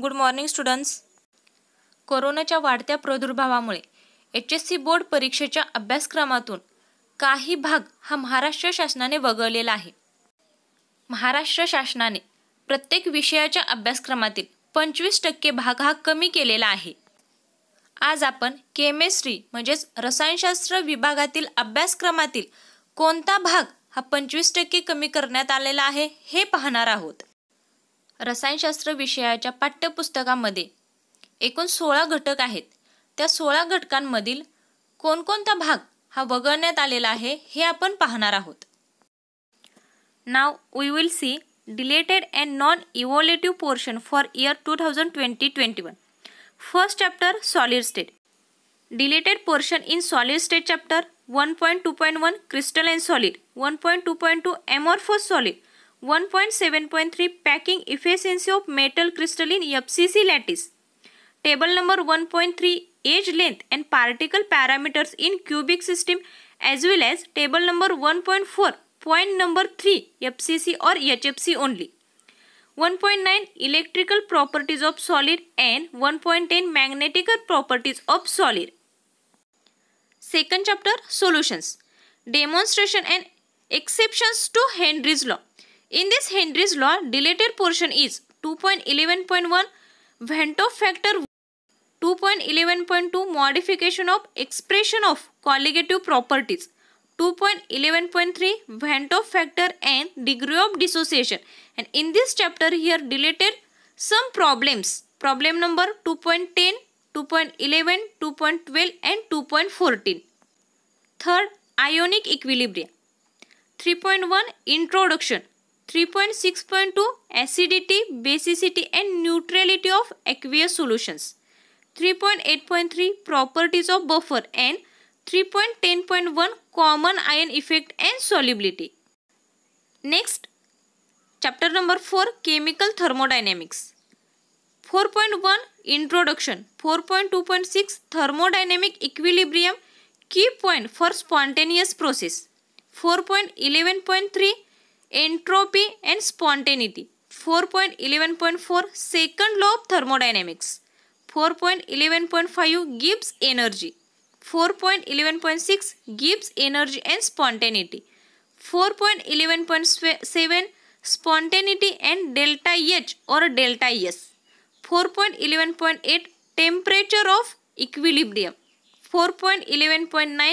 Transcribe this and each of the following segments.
Good morning students कोरोनाच्या वाढत्या प्रादुर्भावामुळे एच एस सी बोर्ड परीक्षेच्या अभ्यासक्रमातून काही भाग हा महाराष्ट्र शासनाने वगळलेला आहे महाराष्ट्र शासनाने प्रत्येक विषयाच्या अभ्यासक्रमातील पंचवीस टक्के भाग हा कमी केलेला आहे आज आपण केमिस्ट्री म्हणजेच रसायनशास्त्र विभागातील अभ्यासक्रमातील कोणता भाग हा पंचवीस टक्के कमी करण्यात आलेला आहे हे पाहणार आहोत रसायनशास्त्र विषयाच्या पाठ्यपुस्तकामध्ये एकूण सोळा घटक आहेत त्या सोळा घटकांमधील कोणकोणता भाग हा वगळण्यात आलेला आहे हे आपण पाहणार आहोत now we will see deleted and non evaluative portion for year two thousand twenty twenty one first chapter solid state deleted portion in solid state chapter one point two point one crystal and solid one point two point two first solid 1.7.3 Packing Efficiency of Metal Crystalline FCC Lattice Table number 1.3 Edge Length and Particle Parameters in Cubic System as well as table number 1.4 Point number 3 FCC or HFC only 1.9 Electrical Properties of Solid and 1.10 Magnetic Properties of Solid Second chapter Solutions Demonstration and Exceptions to Henry's Law in this Henry's law, deleted portion is 2.11.1 Vento factor 2.11.2 modification of expression of colligative properties 2.11.3 Vento factor and degree of dissociation and in this chapter here deleted some problems problem number 2.10 2.11 2.12 and 2.14 third ionic equilibrium 3.1 introduction 3.6.2 acidity, basicity and neutrality of aqueous solutions. 3.8.3 properties of buffer and 3.10.1 common ion effect and solubility. Next chapter number 4 chemical thermodynamics. 4.1 introduction 4.2.6 thermodynamic equilibrium key point for spontaneous process 4.11.3 entropy and spontaneity 4.11.4 second law of thermodynamics 4.11.5 gives energy 4.11.6 gives energy and spontaneity 4.11.7 spontaneity and delta h or delta s 4.11.8 temperature of equilibrium 4.11.9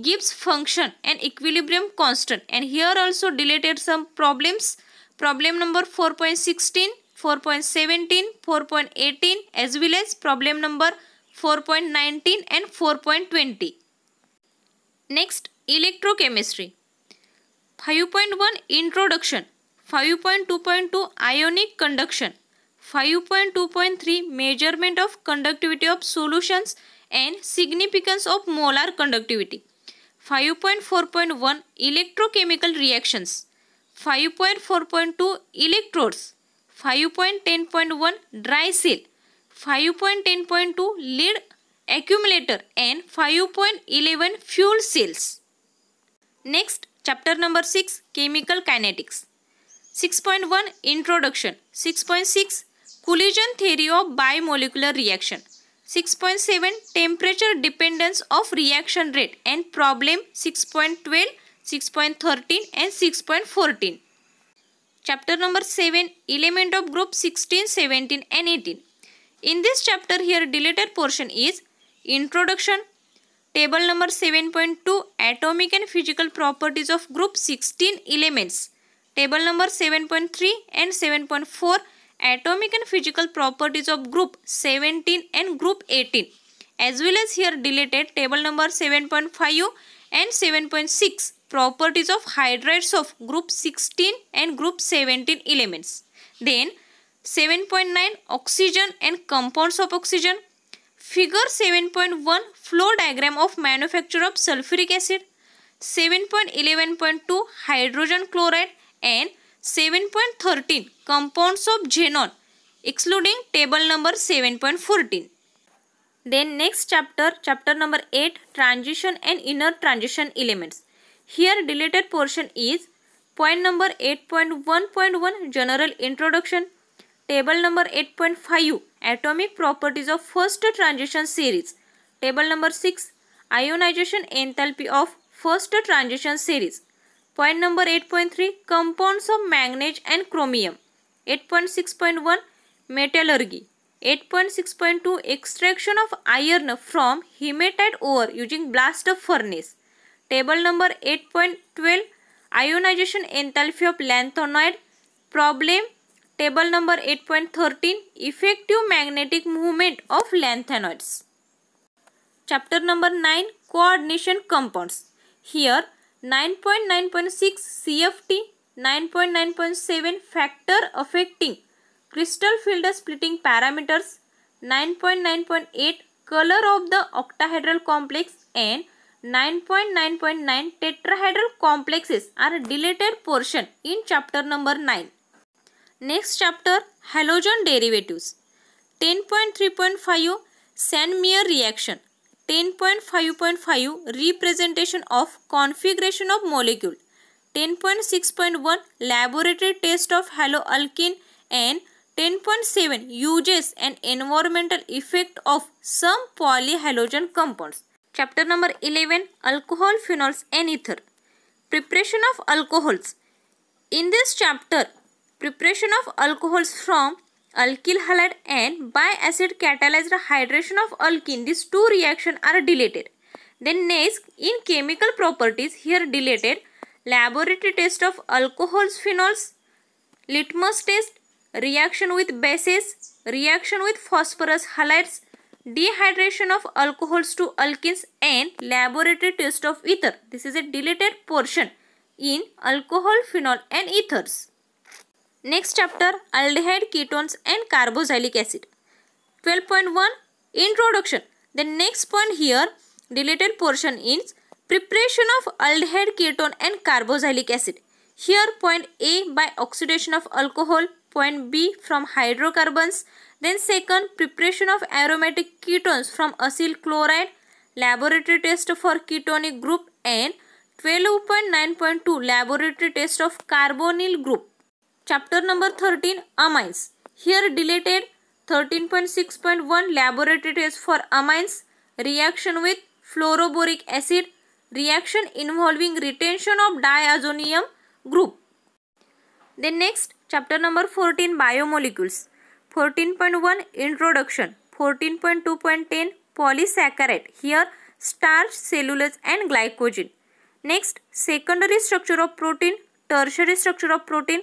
Gibbs function and equilibrium constant and here also deleted some problems. Problem number 4.16, 4.17, 4.18 as well as problem number 4.19 and 4.20. Next electrochemistry. 5.1 introduction, 5.2.2 ionic conduction, 5.2.3 measurement of conductivity of solutions and significance of molar conductivity. 5.4.1 Electrochemical reactions 5.4.2 Electrodes 5.10.1 Dry seal 5.10.2 Lead accumulator and 5.11 Fuel cells. Next chapter number 6 Chemical kinetics 6.1 Introduction 6.6 Collision theory of bimolecular reaction 6.7 temperature dependence of reaction rate and problem 6.12, 6.13 and 6.14. Chapter number 7 element of group 16, 17 and 18. In this chapter here deleted portion is introduction table number 7.2 atomic and physical properties of group 16 elements. Table number 7.3 and 7.4 atomic and physical properties of group 17 and group 18 as well as here deleted table number 7.5 and 7.6 properties of hydrides of group 16 and group 17 elements. Then 7.9 oxygen and compounds of oxygen. Figure 7.1 flow diagram of manufacture of sulfuric acid. 7.11.2 hydrogen chloride and 7.13 compounds of xenon excluding table number 7.14. Then next chapter, chapter number 8 transition and inner transition elements. Here deleted portion is point number 8.1.1 general introduction, table number 8.5 atomic properties of first transition series, table number 6 ionization enthalpy of first transition series, Point number 8.3 Compounds of manganese and chromium. 8.6.1 Metallurgy. 8.6.2 Extraction of iron from hematite ore using blast furnace. Table number 8.12 Ionization enthalpy of lanthanoid problem. Table number 8.13 Effective magnetic movement of lanthanoids. Chapter number 9 Coordination compounds. Here 9.9.6 CFT, 9.9.7 factor affecting crystal field splitting parameters, 9.9.8 color of the octahedral complex and 9.9.9 .9 tetrahedral complexes are deleted portion in chapter number 9. Next chapter halogen derivatives. 10.3.5 Sandmeyer reaction 10.5.5 Representation of configuration of molecule 10.6.1 Laboratory test of haloalkene and 10.7 Uses and environmental effect of some polyhalogen compounds. Chapter number 11 Alcohol, phenols and ether. Preparation of alcohols. In this chapter, preparation of alcohols from alkyl halide and biacid catalyzed hydration of alkene. These two reactions are deleted. Then next, in chemical properties, here deleted laboratory test of alcohols, phenols, litmus test, reaction with bases, reaction with phosphorus halides, dehydration of alcohols to alkenes and laboratory test of ether. This is a deleted portion in alcohol, phenol and ethers. Next chapter aldehyde ketones and carboxylic acid. 12.1 Introduction. The next point here related portion is preparation of aldehyde ketone and carboxylic acid. Here point A by oxidation of alcohol, point B from hydrocarbons, then second preparation of aromatic ketones from acyl chloride, laboratory test for ketonic group and 12.9.2 laboratory test of carbonyl group. Chapter number 13 Amines. Here deleted 13.6.1 laboratory test for amines, reaction with fluoroboric acid, reaction involving retention of diazonium group. Then next chapter number 14 biomolecules. 14.1 introduction. 14.2.10 polysaccharide. Here starch, cellulose and glycogen. Next secondary structure of protein, tertiary structure of protein,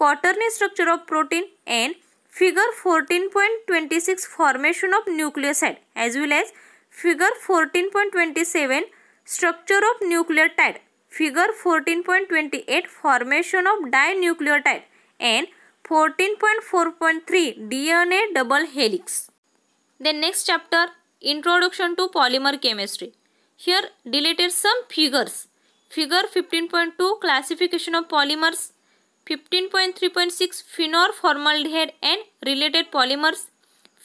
quaternary structure of protein and figure 14.26 formation of nucleoside as well as figure 14.27 structure of nucleotide, figure 14.28 formation of dinucleotide and 14.4.3 DNA double helix. The next chapter Introduction to Polymer Chemistry. Here deleted some figures. Figure 15.2 Classification of Polymers 15.3.6 Phenol formaldehyde and related polymers.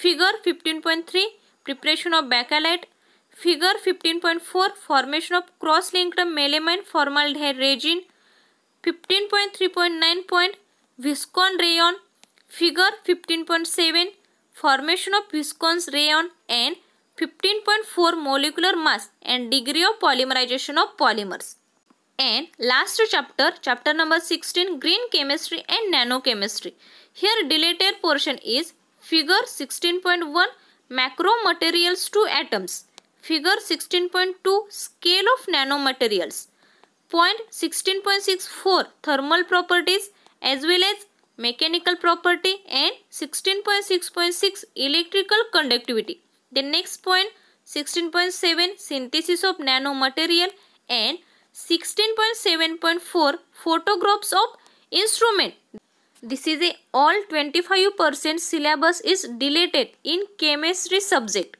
Figure 15.3 Preparation of Bakelite. Figure 15.4 Formation of cross-linked melamine formaldehyde resin. 15.3.9 point Viscon rayon. Figure 15.7 Formation of Viscon's rayon and 15.4 molecular mass and degree of polymerization of polymers. And last chapter, chapter number 16, Green Chemistry and Nanochemistry. Here deleted portion is Figure 16.1, Macro Materials to Atoms. Figure 16.2, Scale of Nanomaterials. Point 16.64, Thermal Properties as well as Mechanical Property and 16.6.6, Electrical Conductivity. The next point 16.7, Synthesis of Nanomaterial and 16.7.4 Photographs of Instrument. This is a all 25% syllabus is deleted in chemistry subject.